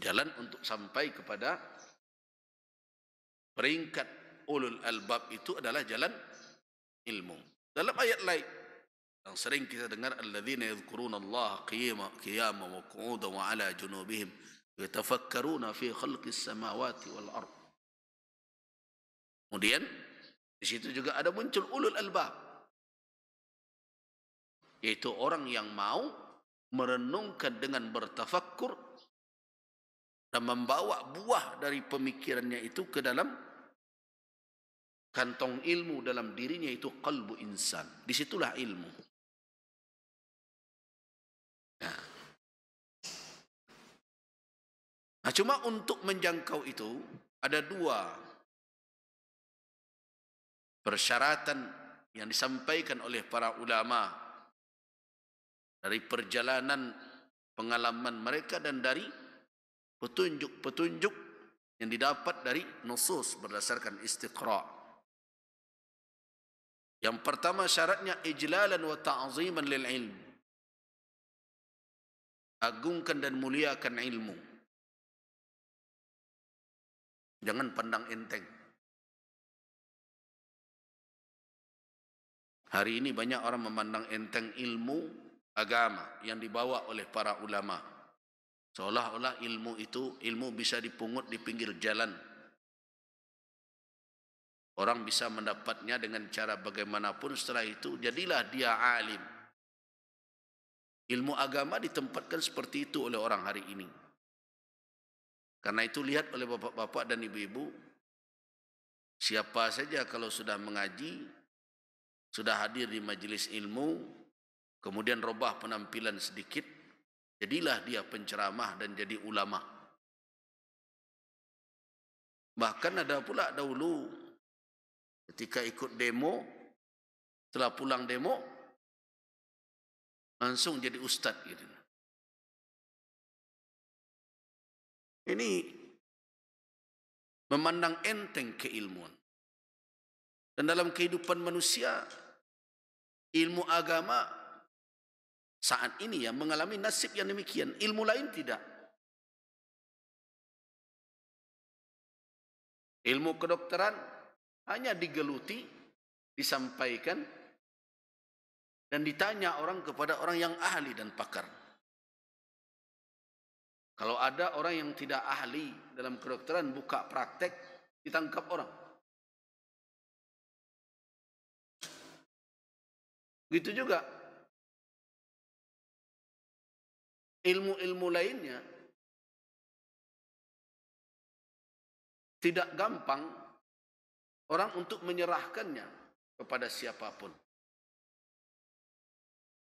jalan untuk sampai kepada peringkat ulul albab itu adalah jalan ilmu. Dalam ayat lain yang sering kita dengar alladzina yadhkuruna Allah qiyama qiyama wa qu'udan wa ala junubihim yatafakkaruna fi khalqis samawati wal ard. Kemudian di situ juga ada muncul ulul albab yaitu orang yang mau merenungkan dengan bertafakkur dan membawa buah dari pemikirannya itu ke dalam kantong ilmu dalam dirinya itu kalbu insan. Disitulah ilmu. Ya. Nah, cuma untuk menjangkau itu ada dua persyaratan yang disampaikan oleh para ulama dari perjalanan pengalaman mereka dan dari petunjuk-petunjuk yang didapat dari nusus berdasarkan istiqra. Yang pertama syaratnya ijlalan wa ta'ziman lil ilm. Agungkan dan muliakan ilmu. Jangan pandang enteng. Hari ini banyak orang memandang enteng ilmu agama yang dibawa oleh para ulama. Seolah-olah ilmu itu, ilmu bisa dipungut di pinggir jalan. Orang bisa mendapatnya dengan cara bagaimanapun setelah itu, jadilah dia alim. Ilmu agama ditempatkan seperti itu oleh orang hari ini. Karena itu lihat oleh bapak-bapak dan ibu-ibu, siapa saja kalau sudah mengaji, sudah hadir di majlis ilmu, kemudian robah penampilan sedikit, Jadilah dia penceramah dan jadi ulama. Bahkan ada pula dahulu ketika ikut demo, setelah pulang demo, langsung jadi ustaz. Gitu. Ini memandang enteng keilmuan. Dan dalam kehidupan manusia, ilmu agama saat ini ya mengalami nasib yang demikian ilmu lain tidak ilmu kedokteran hanya digeluti disampaikan dan ditanya orang kepada orang yang ahli dan pakar kalau ada orang yang tidak ahli dalam kedokteran buka praktek ditangkap orang gitu juga ilmu-ilmu lainnya tidak gampang orang untuk menyerahkannya kepada siapapun.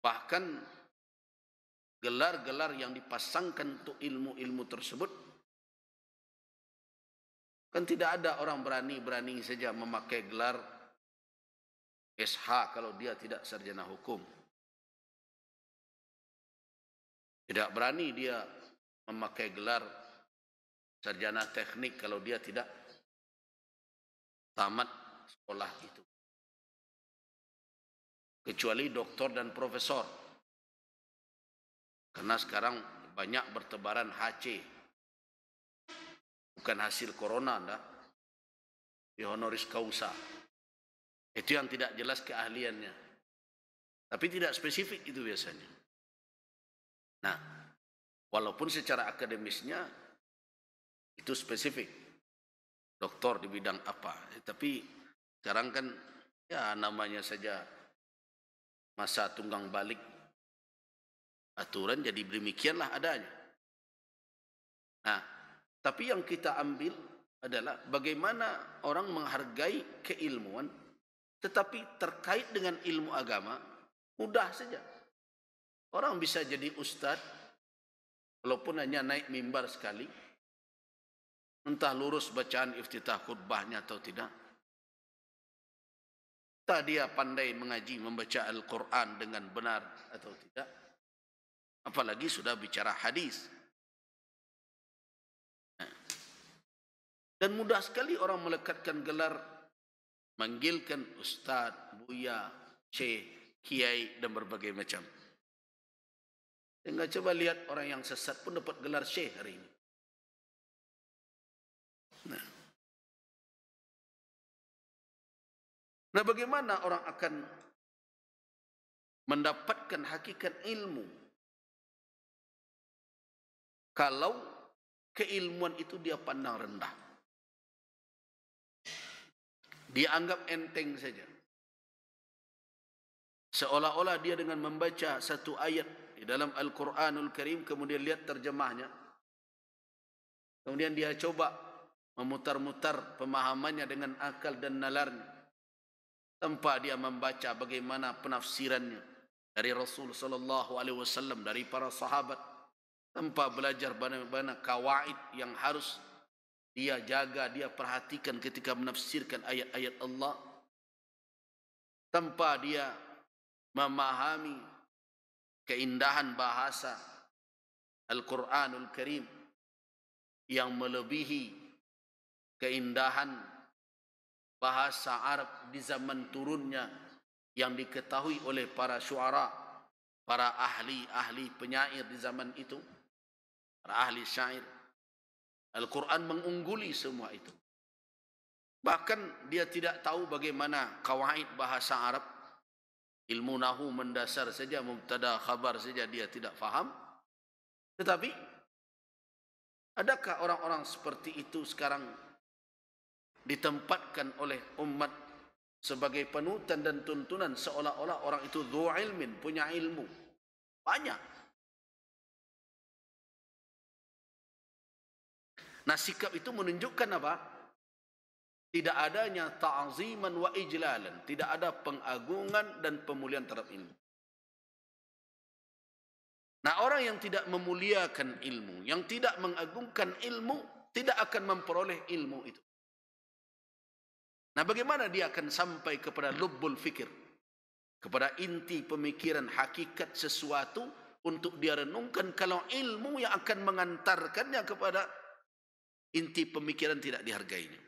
Bahkan gelar-gelar yang dipasangkan untuk ilmu-ilmu tersebut kan tidak ada orang berani-berani saja memakai gelar SH kalau dia tidak sarjana hukum. Tidak berani dia memakai gelar sarjana teknik kalau dia tidak tamat sekolah itu. Kecuali doktor dan profesor. Karena sekarang banyak bertebaran HC. Bukan hasil corona, enggak. Di honoris causa. Itu yang tidak jelas keahliannya. Tapi tidak spesifik itu biasanya. Nah, walaupun secara akademisnya itu spesifik. Doktor di bidang apa. Tapi sekarang kan ya namanya saja masa tunggang balik aturan jadi demikianlah adanya. Nah, tapi yang kita ambil adalah bagaimana orang menghargai keilmuan tetapi terkait dengan ilmu agama mudah saja. Orang bisa jadi ustaz walaupun hanya naik mimbar sekali. Entah lurus bacaan iftitah khutbahnya atau tidak. Entah dia pandai mengaji membaca Al-Quran dengan benar atau tidak. Apalagi sudah bicara hadis. Dan mudah sekali orang melekatkan gelar manggilkan ustaz, buya, syekh, kiai dan berbagai macam. Tinggal coba lihat orang yang sesat pun dapat gelar syekh hari ini. Nah. nah bagaimana orang akan mendapatkan hakikat ilmu kalau keilmuan itu dia pandang rendah. Dia anggap enteng saja. Seolah-olah dia dengan membaca satu ayat dalam Al-Quranul Karim kemudian lihat terjemahnya kemudian dia coba memutar-mutar pemahamannya dengan akal dan nalarnya tanpa dia membaca bagaimana penafsirannya dari Rasul sallallahu alaihi wasallam dari para sahabat tanpa belajar bagaimana kawaid yang harus dia jaga dia perhatikan ketika menafsirkan ayat-ayat Allah tanpa dia memahami keindahan bahasa Al-Quranul Karim yang melebihi keindahan bahasa Arab di zaman turunnya yang diketahui oleh para syuara, para ahli-ahli penyair di zaman itu, para ahli syair. Al-Quran mengungguli semua itu. Bahkan dia tidak tahu bagaimana kawaid bahasa Arab ilmu nahu mendasar saja mubtada khabar saja dia tidak faham tetapi adakah orang-orang seperti itu sekarang ditempatkan oleh umat sebagai penutan dan tuntunan seolah-olah orang itu dhu punya ilmu banyak nah sikap itu menunjukkan apa tidak adanya ta'ziman wa ijlalan tidak ada pengagungan dan pemulihan terhadap ilmu nah orang yang tidak memuliakan ilmu yang tidak mengagungkan ilmu tidak akan memperoleh ilmu itu nah bagaimana dia akan sampai kepada lubbul fikir kepada inti pemikiran hakikat sesuatu untuk dia renungkan kalau ilmu yang akan mengantarkannya kepada inti pemikiran tidak dihargainya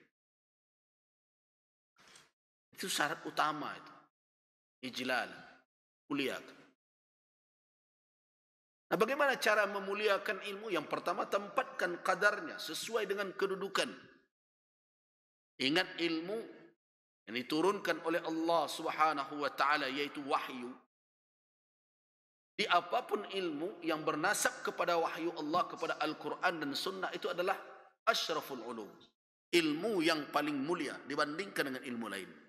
itu syarat utama itu ijlal muliakan nah bagaimana cara memuliakan ilmu yang pertama tempatkan kadarnya sesuai dengan kedudukan ingat ilmu yang diturunkan oleh Allah Subhanahu wa taala yaitu wahyu di apapun ilmu yang bernasab kepada wahyu Allah kepada Al-Qur'an dan sunnah itu adalah asyraful ulum ilmu yang paling mulia dibandingkan dengan ilmu lainnya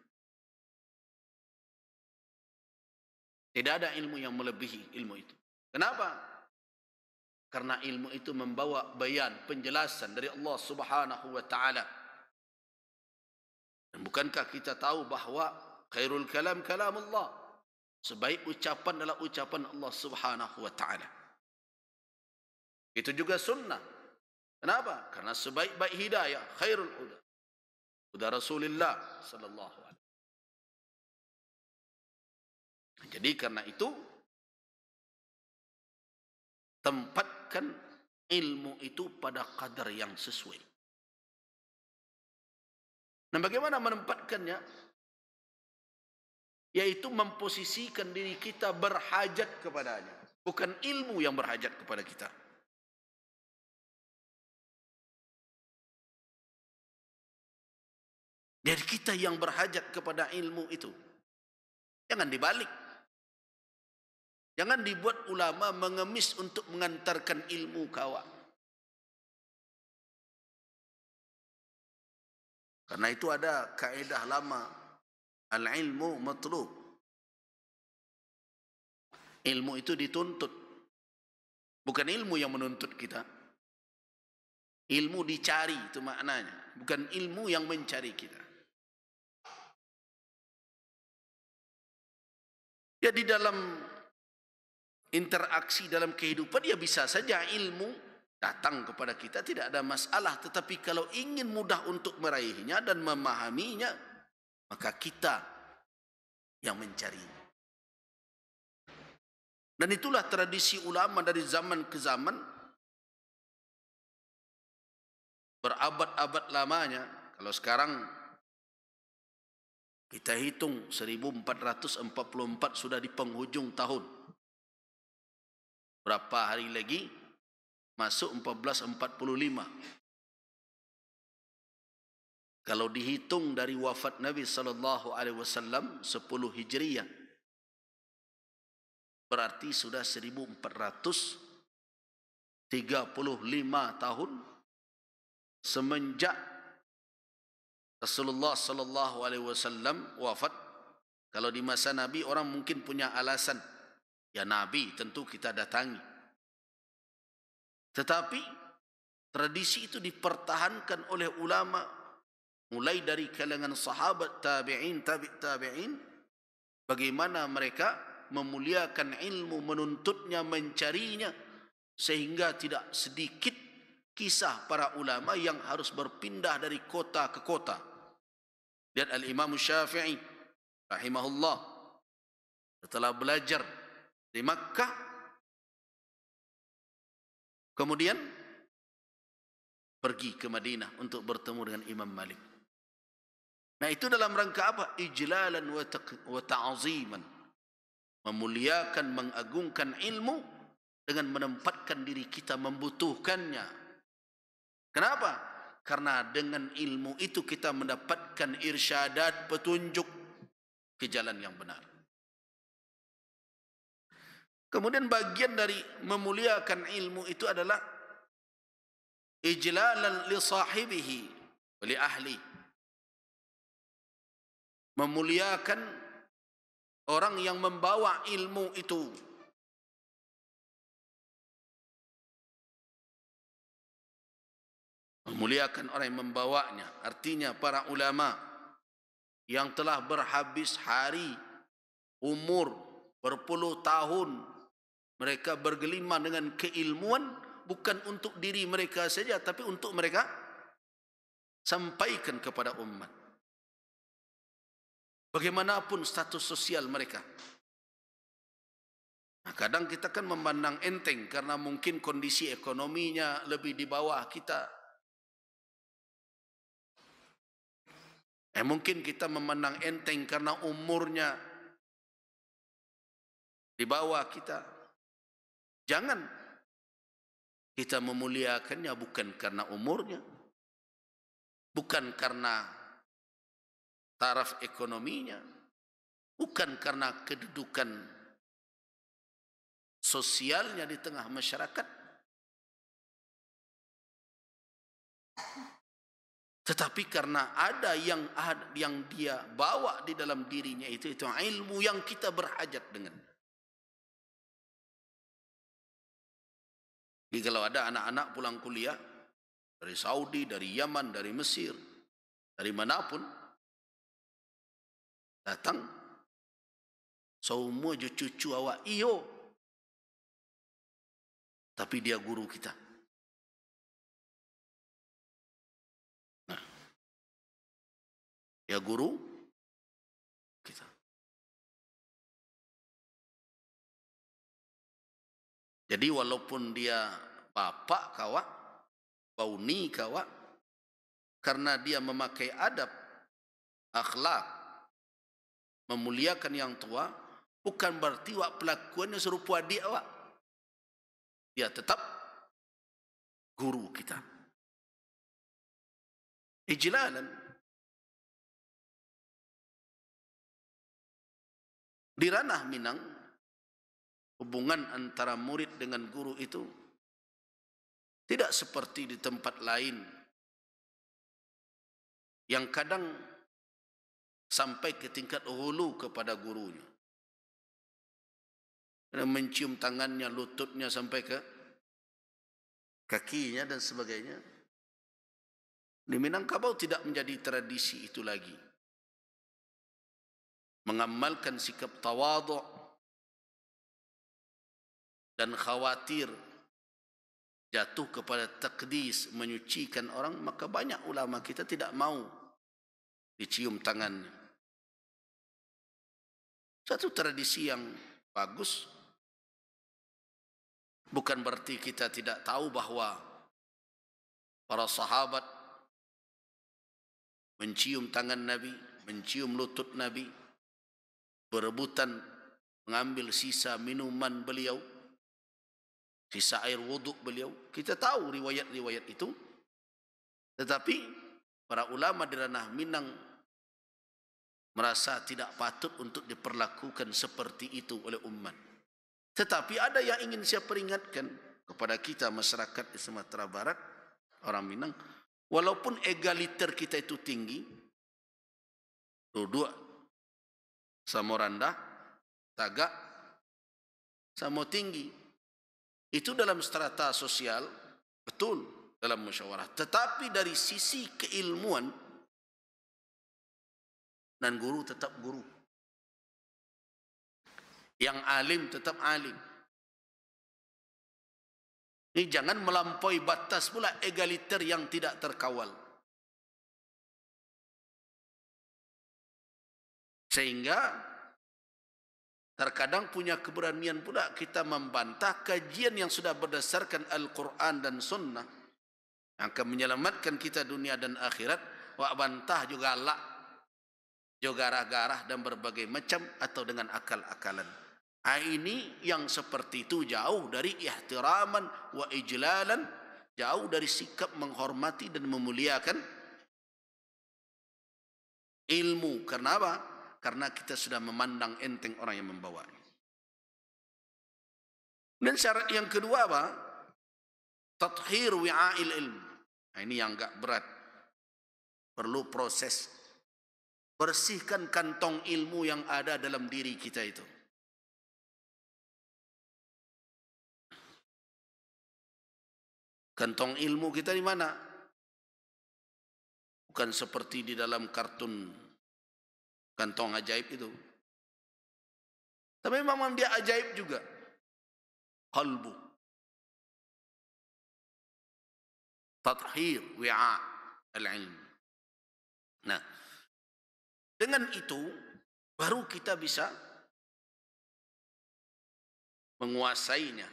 Tidak ada ilmu yang melebihi ilmu itu. Kenapa? Karena ilmu itu membawa bayan, penjelasan dari Allah subhanahu wa ta'ala. Dan bukankah kita tahu bahawa khairul kalam kalam Allah. Sebaik ucapan adalah ucapan Allah subhanahu wa ta'ala. Itu juga sunnah. Kenapa? Karena sebaik-baik hidayah khairul huda. Huda Rasulullah sallallahu alaihi Wasallam. Jadi karena itu tempatkan ilmu itu pada kadar yang sesuai. Nah bagaimana menempatkannya? Yaitu memposisikan diri kita berhajat kepadanya. Bukan ilmu yang berhajat kepada kita. Jadi kita yang berhajat kepada ilmu itu. Jangan dibalik. Jangan dibuat ulama mengemis untuk mengantarkan ilmu kawan. Karena itu ada kaedah lama. Al-ilmu matlub. Ilmu itu dituntut. Bukan ilmu yang menuntut kita. Ilmu dicari itu maknanya. Bukan ilmu yang mencari kita. Ya di dalam interaksi dalam kehidupan ya bisa saja ilmu datang kepada kita tidak ada masalah tetapi kalau ingin mudah untuk meraihnya dan memahaminya maka kita yang mencari dan itulah tradisi ulama dari zaman ke zaman berabad-abad lamanya kalau sekarang kita hitung 1444 sudah di penghujung tahun Berapa hari lagi? Masuk 14.45. Kalau dihitung dari wafat Nabi sallallahu alaihi wasallam 10 Hijriah berarti sudah 1435 tahun semenjak Rasulullah sallallahu alaihi wasallam wafat. Kalau di masa Nabi orang mungkin punya alasan Ya Nabi tentu kita datangi. Tetapi tradisi itu dipertahankan oleh ulama mulai dari kalangan sahabat tabi'in tabi' tabi'in bagaimana mereka memuliakan ilmu menuntutnya mencarinya sehingga tidak sedikit kisah para ulama yang harus berpindah dari kota ke kota Dan al-imam syafi'i rahimahullah telah belajar di Makkah kemudian pergi ke Madinah untuk bertemu dengan Imam Malik nah itu dalam rangka apa? ijlalan wa taaziman, memuliakan, mengagungkan ilmu dengan menempatkan diri kita membutuhkannya kenapa? karena dengan ilmu itu kita mendapatkan irsyadat petunjuk ke jalan yang benar Kemudian bagian dari memuliakan ilmu itu adalah ijlalan li sahibihi li ahli. Memuliakan orang yang membawa ilmu itu. Memuliakan orang yang membawanya. Artinya para ulama yang telah berhabis hari, umur, berpuluh tahun mereka bergelimang dengan keilmuan bukan untuk diri mereka saja tapi untuk mereka sampaikan kepada umat. Bagaimanapun status sosial mereka. Nah, kadang kita kan memandang enteng karena mungkin kondisi ekonominya lebih di bawah kita. Eh mungkin kita memandang enteng karena umurnya di bawah kita. Jangan kita memuliakannya bukan karena umurnya, bukan karena taraf ekonominya, bukan karena kedudukan sosialnya di tengah masyarakat. Tetapi karena ada yang yang dia bawa di dalam dirinya itu itu ilmu yang kita berhajat dengan. Jadi kalau ada anak-anak pulang kuliah dari Saudi, dari Yaman, dari Mesir, dari manapun datang semua je cucu awak iyo tapi dia guru kita nah dia guru Jadi walaupun dia bapak kawak, bauni kawak, karena dia memakai adab, akhlak, memuliakan yang tua, bukan berarti wak pelakuannya serupa dia wak. Dia tetap guru kita. Ijlalan. Di ranah Minang, hubungan antara murid dengan guru itu tidak seperti di tempat lain yang kadang sampai ke tingkat hulu kepada gurunya mencium tangannya, lututnya sampai ke kakinya dan sebagainya di Minangkabau tidak menjadi tradisi itu lagi mengamalkan sikap tawaduk dan khawatir jatuh kepada takdis menyucikan orang maka banyak ulama kita tidak mau dicium tangannya satu tradisi yang bagus bukan berarti kita tidak tahu bahawa para sahabat mencium tangan Nabi mencium lutut Nabi berebutan mengambil sisa minuman beliau kisah air wuduk beliau. Kita tahu riwayat-riwayat itu. Tetapi para ulama di ranah Minang merasa tidak patut untuk diperlakukan seperti itu oleh umat. Tetapi ada yang ingin saya peringatkan kepada kita masyarakat di Sumatera Barat, orang Minang, walaupun egaliter kita itu tinggi, dua, sama rendah, tagak, sama tinggi, itu dalam strata sosial betul dalam musyawarah. Tetapi dari sisi keilmuan dan guru tetap guru. Yang alim tetap alim. Ini jangan melampaui batas pula egaliter yang tidak terkawal. Sehingga Terkadang punya keberanian pula kita membantah kajian yang sudah berdasarkan Al-Quran dan Sunnah. Yang akan menyelamatkan kita dunia dan akhirat. Wak bantah juga lak. Juga garah-garah dan berbagai macam atau dengan akal-akalan. Nah, ha, ini yang seperti itu jauh dari ihtiraman wa ijlalan. Jauh dari sikap menghormati dan memuliakan ilmu. Kenapa? Kenapa? karena kita sudah memandang enteng orang yang membawa. Dan syarat yang kedua apa? Tathir wi'ail ilmu. Nah, ini yang enggak berat. Perlu proses bersihkan kantong ilmu yang ada dalam diri kita itu. Kantong ilmu kita di mana? Bukan seperti di dalam kartun Gantong ajaib itu. Tapi memang dia ajaib juga. Kalbu. Tathir wi'a al-ilm. Nah, dengan itu baru kita bisa menguasainya.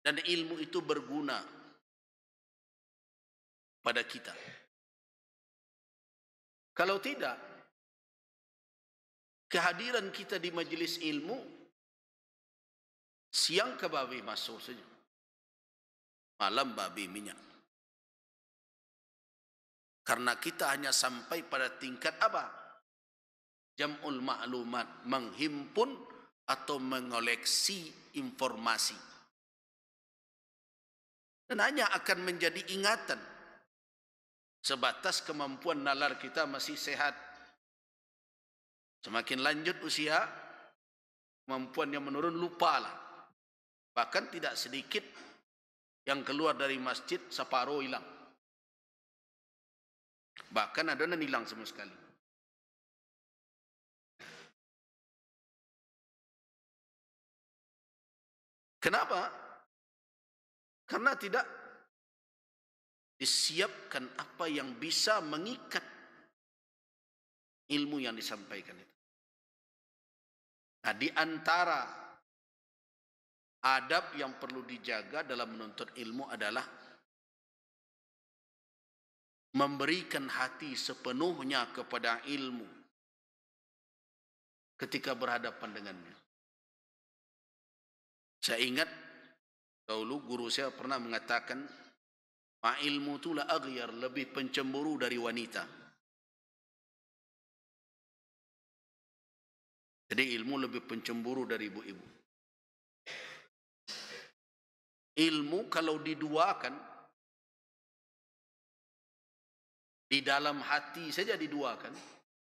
Dan ilmu itu berguna pada kita. Kalau tidak, kehadiran kita di majlis ilmu siang ke babi masuk saja malam babi minyak karena kita hanya sampai pada tingkat apa jamul maklumat menghimpun atau mengoleksi informasi dan hanya akan menjadi ingatan sebatas kemampuan nalar kita masih sehat Semakin lanjut usia, kemampuan yang menurun lah. Bahkan tidak sedikit yang keluar dari masjid separuh hilang. Bahkan ada yang hilang sama sekali. Kenapa? Karena tidak disiapkan apa yang bisa mengikat ilmu yang disampaikan itu. Nah, di antara adab yang perlu dijaga dalam menuntut ilmu adalah memberikan hati sepenuhnya kepada ilmu ketika berhadapan dengannya. Saya ingat dahulu guru saya pernah mengatakan, "Ma ilmu itulah aghyar, lebih pencemburu dari wanita." Jadi ilmu lebih pencemburu dari ibu-ibu. Ilmu kalau diduakan di dalam hati saja diduakan.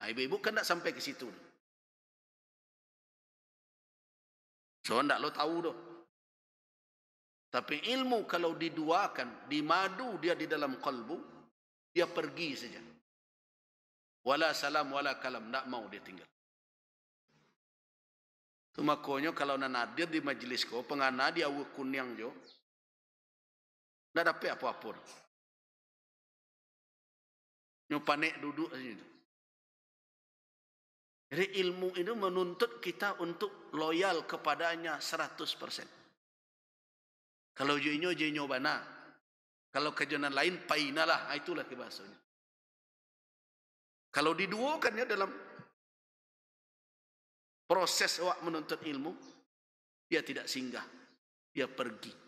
Nah, ibu-ibu kan tak sampai ke situ. So, tak lo tahu doh. Tapi ilmu kalau diduakan, di madu dia di dalam kalbu, dia pergi saja. Wala salam, wala kalam, tak mau dia tinggal. Tumakonyo kalau nak nadir di majlis ko, pengana dia awak kunyang jo. nak dapat apa-apa. Nyo panik duduk aja. Jadi ilmu itu menuntut kita untuk loyal kepadanya 100%. Kalau jenyo jenyo bana. Kalau kejadian lain payinalah, itulah kebahasanya. Kalau diduokan ya dalam proses awak menuntut ilmu, dia tidak singgah, dia pergi.